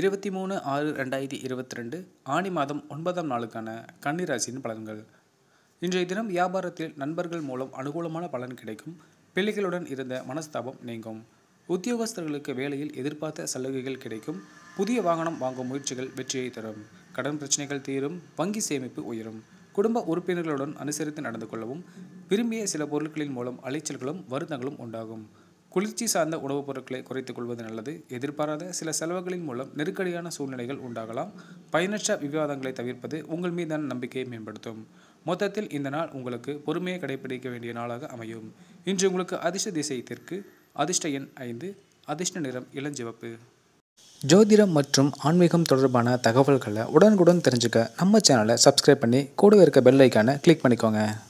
இருபத்தி மூணு ஆறு ரெண்டாயிரத்தி இருபத்தி ரெண்டு ஆணி மாதம் ஒன்பதாம் நாளுக்கான கன்னிராசியின் பலன்கள் இன்றைய தினம் வியாபாரத்தில் நண்பர்கள் மூலம் அனுகூலமான பலன் கிடைக்கும் பிள்ளைகளுடன் இருந்த மனஸ்தாபம் நீங்கும் உத்தியோகஸ்தர்களுக்கு வேலையில் எதிர்பார்த்த சலுகைகள் கிடைக்கும் புதிய வாகனம் வாங்கும் முயற்சிகள் வெற்றியை தரும் கடன் பிரச்சனைகள் தீரும் வங்கி சேமிப்பு உயரும் குடும்ப உறுப்பினர்களுடன் அனுசரித்து நடந்து கொள்ளவும் விரும்பிய சில பொருட்களின் மூலம் அலைச்சல்களும் வருத்தங்களும் உண்டாகும் குளிர்ச்சி சார்ந்த உணவுப் பொருட்களை குறைத்துக் கொள்வது நல்லது எதிர்பாராத சில செலவுகளின் மூலம் நெருக்கடியான சூழ்நிலைகள் உண்டாகலாம் பயனற்ற விவாதங்களை தவிர்ப்பது உங்கள் மீதான நம்பிக்கையை மேம்படுத்தும் மொத்தத்தில் இந்த நாள் உங்களுக்கு பொறுமையை கடைபிடிக்க வேண்டிய நாளாக அமையும் இன்று உங்களுக்கு அதிர்ஷ்ட திசை தெற்கு அதிர்ஷ்ட எண் ஐந்து அதிர்ஷ்ட நிறம் இளஞ்சிவப்பு ஜோதிடம் மற்றும் ஆன்மீகம் தொடர்பான தகவல்களை உடனுக்குடன் தெரிஞ்சுக்க நம்ம சேனலை சப்ஸ்கிரைப் பண்ணி கூடவே இருக்க பெல் ஐக்கானை கிளிக் பண்ணிக்கோங்க